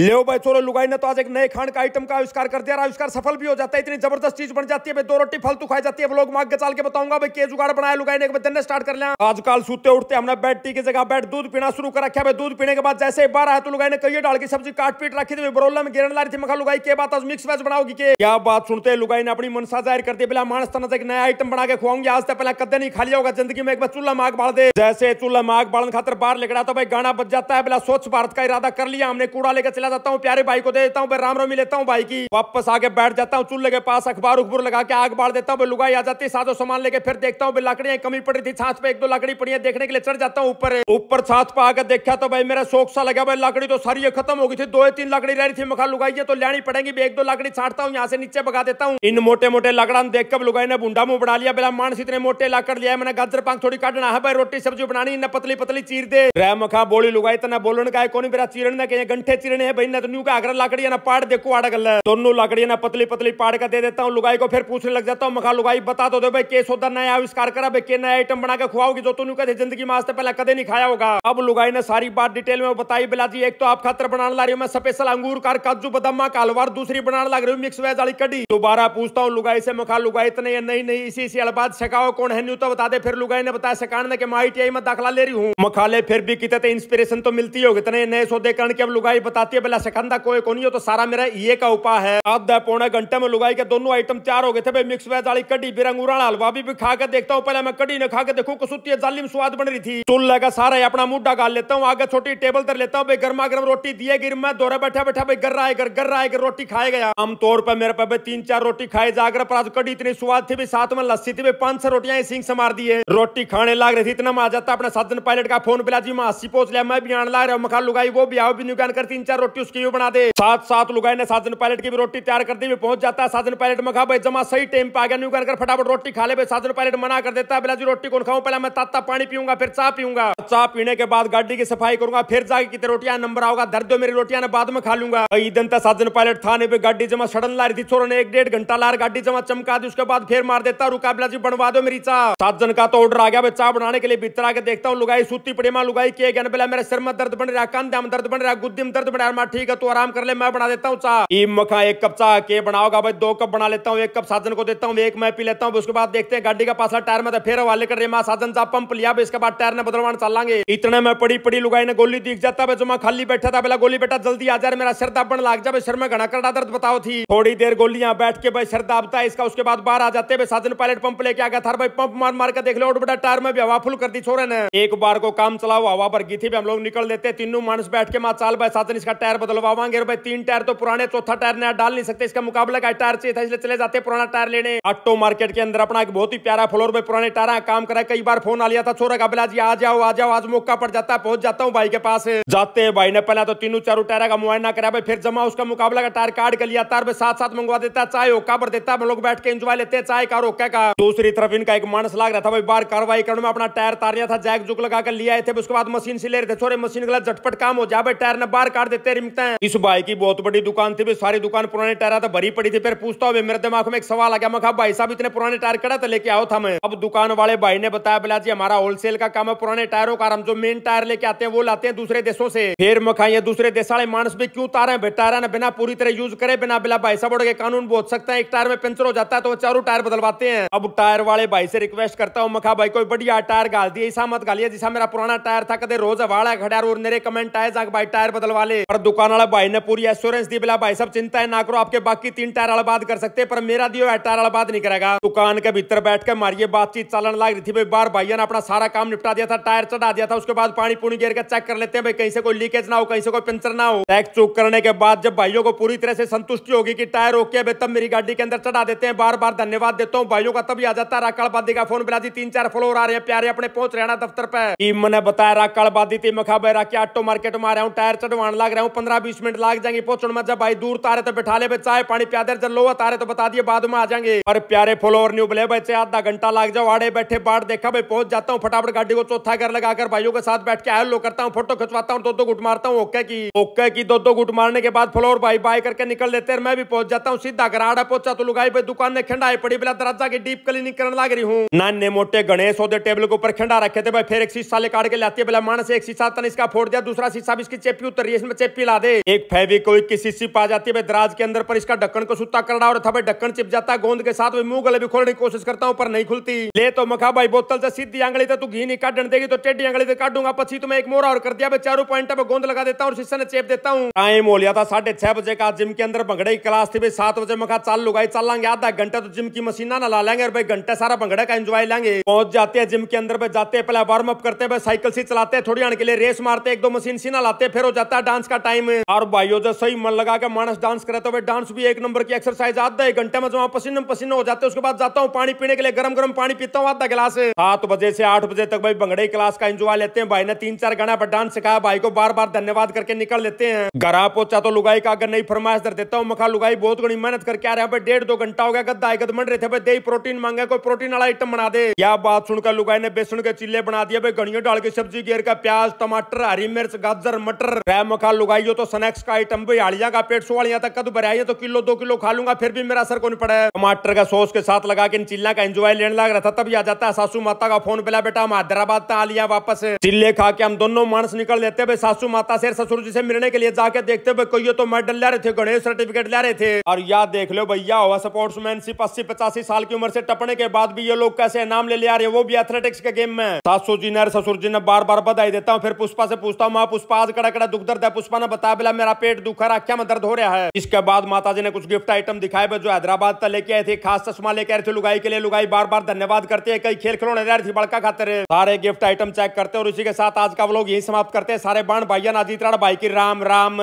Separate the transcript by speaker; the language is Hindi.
Speaker 1: ले भाई चोरो लुगाई ने तो आज एक नए खान का आइटम का आविष्कार कर दिया आविष्कार सफल भी हो जाता है इतनी जबरदस्त चीज बन जाती है दो रोटी फालतू खाई जाती है लोग मांग के चाल के बताऊंगा भाई के जुगाड़ बनाया लुगाई ने दिन स्टार्ट कर लिया आजकल सूते उठते हमने बैठ टी की जगह बैठ दूध पीना शुरू कर रखा भाई दूध पीने के बाद जैसे बार आया तो लुगाई ने कही डाल की सब्जी काट पीट रखी थी बरोला में गिरन ला रही थी मखा लुगाई के बात आज मिक्स वेज बनाओगी के क्या बात सुनते हैं लुगाई ने अपनी मनसा जाहिर कर दी पहला मानस तना एक नया आइटम बना के खुआऊंगी आज तक पहला कदे नहीं खा लिया होगा जिंदगी में एक बार चूल्हा माग बाढ़ दे जैसे चूल्हा माग बाढ़ खातर बाहर लेकर आता भाई गाना बच जाता है पहला स्वच्छ भारत का इरादा कर लिया हमने कूड़ा लेकर मिला जाता हूँ प्यारे भाई को दे देता हूँ भाई राम रामी लेता हूँ भाई की वापस आगे बैठ जाता हूँ चूल्हे के पास अखबार उखबूर लगा के आग बाढ़ देता हूँ लुगाई आ जाती है साधो सामान लेके फिर देखता हूँ लकड़ियां कमी पड़ी थी छाछ पे एक दो लकड़ी पड़ी है देखने के लिए चढ़ जाता हूँ ऊपर ऊपर छाछ पे आकर देखा तो भाई मेरा शोक सा लगा भाई लकड़ी तो सारी खत्म हो गई थी दो तीन लकड़ी रह रही थी मखा लुगाई तो लेनी पड़ेगी एक दो लकड़ी छाटता हूँ यहाँ से नीचे बगा देता हूँ इन मोटे मोटे लकड़ा देख कर लुगाई ने बुंडा मुंह बढ़ा लिया बेला मानस इतने मोटे लाकर लिया मैंने गाजर पांग थोड़ी काटना है भाई रोटी सब्जी बनानी इन्हें पतली पतली चीर दे रहा मखा बोली लुगाई इतना बोलने का है कौन मेरा चीरने के घंटे चीरने बहन न्यू का आगरा लाकड़िया ना पाड़ देखो आड़गल दोनों लाकड़िया ना पतली पतली पाड़ का दे देता हूँ लुगाई को फिर पूछने लग जाता हूँ मखा लुगाई बता तो दो भाई के सोदा नया आविष्कार करा भाई के नया आइटम बना के खुआओगी जो तुम कहते जिंदगी में आज पहले कदे नहीं खाया होगा अब लुगाई ने सारी बात डिटेल में बताई बिला जी एक तो आप खतर बनाने ला रही हूँ मैं स्पेशल अंगूर कार काजू बदमा का हलवार दूसरी बनाने लग रही हूँ मिक्स वेज वाली कड़ी दोबारा पूछता हूँ लुगाई से मखा लुगाई इतने नहीं नहीं इसी इसी अलबाद सकाओ कौन है न्यू तो बता दे फिर लुगाई ने बताया सकान के मैं आई में दाखिला ले रही हूँ मखाले फिर भी कितने इंस्पिरेशन तो मिलती होगी इतने नए सौदे कारण की अब लुगाई बताती है बेला सिकंदा कोई को हो तो सारा मेरा ये का उपाय है आधा पौने घंटे में लुगाई के दोनों आइटम तैयार हो गए थे भाई मिक्स वेज वाली कड़ी बिरंग उड़ा हलवा भी, भी खा के देखता हूँ पहले मैं कड़ी न खा के देखू कसुती जालिम स्वाद बन रही थी चूल्हे लगा सारा अपना मुड्ढा गाल लेता हूँ आगे छोटी टेबल तर लेता हूँ भाई गर्मा गर्म रोटी दिए गिर मैं दौरे बैठा बैठा भाई गर्रा आएगा गर्रा आएगा रोटी खाए गया आमतौर पर मेरे पे तीन चार रोटी खाए जाकर पर आज कड़ी इतनी स्वाद थी साथ में लस्सी थी पांच छह रोटियां सिंह से मार दिए रोटी खाने लग रही थी इतना मजा आता अपने साधन पायलट का फोन पिला जी मैं हसी पोच लिया मैं भी आने लग रहा हूँ मखा लुगाई वो भी आओ भी नुकान कर तीन चार रोटी उसकी भी बना दे साथ साथ लुगाई ने साजन पायलट की भी रोटी तैयार कर दी भी पहुंच जाता है साजन पायलट तो में खा भाई जमा सही टाइम पे आ गया न्यू कर, कर फटाफट रोटी खा ले भाई साजन पायलट तो मना कर देता है बिलाजी रोटी कौन खाऊं पहले मैं ताता पानी पीऊंगा फिर चाह पीऊंगा चाह पीने के बाद गाड़ी की सफाई करूंगा फिर जाके कितने रोटियां नंबर आओगा दर्द मेरी रोटियां ने बाद में खा लूंगा दिन तक साजन पायलट थाने पर गाड़ी जमा सड़न ला रही थी छोरों ने एक डेढ़ घंटा ला गाड़ी जमा चमका दी उसके बाद फिर मार देता रुका बिलाजी बनवा दो मेरी चाह साजन का तो ऑर्डर आ गया चाह बनाने के लिए भीतर आके देखता हूँ लुगाई सूती पड़ी माँ लुगाई किए गया मेरा सिर में दर्द बन रहा कंधे दर्द बन रहा गुद्दी में दर्द बन रहा बोला हाँ, ठीक है तू आराम कर ले मैं बना देता हूँ चाह ई मखा एक कप चाह के बनाओगा भाई दो कप बना लेता हूँ एक कप साधन को देता हूँ एक मैं पी लेता हूँ उसके बाद देखते हैं गाड़ी का पासला टायर में तो फिर हवाले कर रहे मैं साधन चाह पंप लिया इसके बाद टायर ने बदलवान चलांगे इतने में पड़ी पड़ी लुगाई ने गोली दिख जाता है जो मैं खाली बैठा था पहला गोली बैठा जल्दी आ जाए मेरा सिर दाबन लग जाए सिर में घना करना दर्द बताओ थी थोड़ी देर गोलियां बैठ के भाई सिर दाबता है इसका उसके बाद बाहर आ जाते हैं साधन पायलट पंप लेके आ गया था भाई पंप मार मार के देख लो बड़ा टायर में भी हवा फुल कर दी छोरे ने एक बार को काम चलाओ हवा पर गीथी भी हम लोग निकल देते तीनों मानस बैठ के माँ चाल भाई साधन इसका टायर बदलवा भाई तीन टायर तो पुराने चौथा टायर नया डाल नहीं सकते इसका मुकाबला का टायर चाहिए था इसलिए चले जाते पुराना टायर लेने ऑटो मार्केट के अंदर अपना एक बहुत ही प्यारा फ्लोर में पुराने टायर काम करा कई बार फोन आ लिया था छोरा का बिला जी आ जाओ आ जाओ आज मौका पड़ जाता है पहुंच जाता हूँ भाई के पास जाते हैं भाई ने पहला तो तीनों चारों टायर का मुआयना करा भाई फिर जमा उसका मुकाबला का टायर काट कर लिया तार साथ साथ मंगवा देता चाय ओका पर देता हम लोग बैठ के इंजॉय लेते हैं चाय का रोका का दूसरी तरफ इनका एक मानस लाग रहा था भाई बार कार्रवाई करने में अपना टायर तार था जैक जुक लगा कर लिया थे उसके बाद मशीन से ले रहे थे छोरे मशीन गला झटपट काम हो जाए भाई टायर ने बार काट देते रिमता है इस बाइक की बहुत बड़ी दुकान थी सारी दुकान पुराने टायर था भरी पड़ी थी फिर पूछता हूँ मेरे दिमाग में एक सवाल आ गया मैं भाई साहब इतने पुराने टायर कड़ा था तो लेके आओ था मैं अब दुकान वाले भाई ने बताया बोला जी हमारा होलसेल का काम है पुराने टायरों का हम जो मेन टायर लेके आते हैं वो लाते हैं दूसरे देशों से फिर मखा ये दूसरे देश वाले मानस भी क्यों तार है टायर ने बिना पूरी तरह यूज करे बिना बिला भाई साहब के कानून बोल सकता है एक टायर में पंचर हो जाता है तो चारों टायर बदलवाते हैं अब टायर वाले भाई से रिक्वेस्ट करता हूँ मखा भाई कोई बढ़िया टायर गाल दिए ऐसा मत गाली जैसा मेरा पुराना टायर था कदम रोज हवाड़ा खड़ा और मेरे कमेंट आए जाग भाई टायर बदलवा ले दुकान वाला भाई ने पूरी एश्योरेंस दी बोला भाई सब चिंता है ना करो आपके बाकी तीन टायर वाला बात कर सकते हैं पर मेरा दियो है टायर वाला बात नहीं करेगा दुकान के भीतर बैठ के मारिए बातचीत चलन लग रही थी भाई बार भाइयों ने अपना सारा काम निपटा दिया था टायर चढ़ा दिया था उसके बाद पानी पुणी गिर के चेक कर लेते हैं भाई कहीं से कोई लीकेज ना हो कहीं से कोई पंचर ना हो टैक्स चूक करने के बाद जब भाइयों को पूरी तरह से संतुष्टि होगी की टायर ओके अभी तब मेरी गाड़ी के अंदर चढ़ा देते हैं बार बार धन्यवाद देता हूँ भाइयों का तभी आ जाता है राकालबादी का फोन बिला दी तीन चार फ्लोर आ रहे हैं प्यारे अपने पहुंच रहे दफ्तर पर टीम ने बताया राकालबादी थी मखा भाई राकी ऑटो मार्केट में आ रहा हूँ टायर चढ़वाने लग रहा हूँ पंद्रह बीस मिनट लाग जाएंगे पहुंचने में जब भाई दूर तारे तो बैठा ले चाय पानी प्यादे जब लोवा तारे तो बता दिए बाद में आ जाएंगे और प्यारे फॉलोअर न्यू ब्ले बच्चे आधा घंटा लाग जाओ आड़े बैठे बाढ़ देखा भाई पहुंच जाता हूँ फटाफट गाड़ी को चौथा घर लगाकर भाइयों के साथ बैठ के लो करता हूँ फोटो खिंचवाता हूँ दो दो गुट मारता हूँ ओके की ओके की दो दो गुट मारने के बाद फॉलोअर भाई बाय करके निकल लेते हैं मैं भी पहुंच जाता हूँ सीधा घर आड़ा पहुंचा तो लुगाई भाई दुकान ने खंडा पड़ी बिला दराजा की डीप क्लीनिंग करने लग रही हूँ नाने मोटे गणेश होते टेबल के ऊपर खंडा रखे थे भाई फिर एक शीशा लेकर के लाती है बिला मानस एक शीशा तन इसका फोड़ दिया दूसरा शीशा भी इसकी चेपी उतर रही है इसमें चेपी मिला दे एक फैवी फेविक्विक की शीशी पा जाती है दराज के अंदर पर इसका ढक्कन को सुता कर और था भाई ढक्कन चिप जाता है गोंद के साथ मुंह गले भी खोलने की कोशिश करता हूँ पर नहीं खुलती ले तो मखा भाई बोतल से सीधी आंगली तो तू घी नहीं काटन देगी तो टेडी आंगली से काटूंगा पची तुम्हें तो एक मोरा और कर दिया चारों पॉइंट पे गोंद लगा देता हूँ और शीशा ने चेप देता हूँ टाइम हो लिया था साढ़े छह बजे का जिम के अंदर भंगड़े की क्लास थी भाई सात बजे मखा चाल लुगाई चल लाएंगे आधा घंटा तो जिम की मशीना ना ला लेंगे और भाई घंटा सारा भंगड़े का एंजॉय लेंगे पहुंच जाते हैं जिम के अंदर भाई जाते हैं पहले वार्म अप करते हैं साइकिल से चलाते हैं थोड़ी आने के लिए रेस मारते हैं एक दो मशीन सीना लाते हैं फिर हो जाता है डांस का टाइम टाइम और भाइयों जो सही मन लगा के मानस डांस करे तो भाई डांस भी एक नंबर की एक्सरसाइज आधा एक घंटे में जो तो पसीन पसीने हो जाते उसके बाद जाता हूँ पानी पीने के लिए गर्म गर्म पानी पीता हूँ आधा गिलास सात बजे से आठ बजे तक भाई भंगड़े क्लास का इंजॉय लेते हैं भाई ने तीन चार गाना पर डांस सिखाया भाई को बार बार धन्यवाद करके निकल लेते हैं आप पोचा तो लुगाई का अगर नहीं फरमाइश दर देता हूँ मखा लुगाई बहुत बड़ी मेहनत करके आ रहा है डेढ़ दो घंटा हो गया गद्दा आगद मंड रहे थे भाई प्रोटीन मांगे कोई प्रोटीन वाला आइटम बना दे क्या बात सुनकर लुगाई ने बेसन के चिल्ले बना दिया भाई गणियों डाल के सब्जी गेर का प्याज टमाटर हरी मिर्च गाजर मटर रह मखा लुगाई चाहिए तो स्नैक्स का आइटम भी आलिया का पेट सो आलिया तक का तो बराइए तो किलो दो किलो खा लूंगा फिर भी मेरा असर को नहीं पड़ा है टमाटर का सॉस के साथ लगा के चिल्ला का एंजॉय लेने लग रहा था तभी आ जाता है सासू माता का फोन पिला बेटा हम हैदराबाद आ लिया वापस चिल्ले खा के हम दोनों मानस निकल लेते भाई सासू माता से ससुर जी से मिलने के लिए जाके देखते भाई कहियो तो मेडल ले रहे थे गणेश सर्टिफिकेट ले रहे थे और याद देख लो भैया हुआ स्पोर्ट्स मैनशिप अस्सी पचासी साल की उम्र से टपने के बाद भी ये लोग कैसे नाम ले ले आ रहे वो भी एथलेटिक्स के गेम में सासू जी ने ससुर जी ने बार बार बधाई देता हूँ फिर पुष्पा से पूछता हूँ माँ पुष्पा आज कड़ा कड़ा दुख दर्द है पुष्पा ने बताबला मेरा पेट दुखा रहा क्या में दर्द हो रहा है इसके बाद माता जी ने कुछ गिफ्ट आइटम दिखाए जो हैदराबाद तक लेके आए थे खास चश्मा लेके आए थे लुगाई के लिए लुगाई बार बार धन्यवाद करते है कई खेल खिलौने रही थी बड़का खाते रहे सारे गिफ्ट आइटम चेक करते और उसी के साथ आज का लोग यही समाप्त करते हैं सारे बाण भाइया नाजीतराड़ भाई की राम राम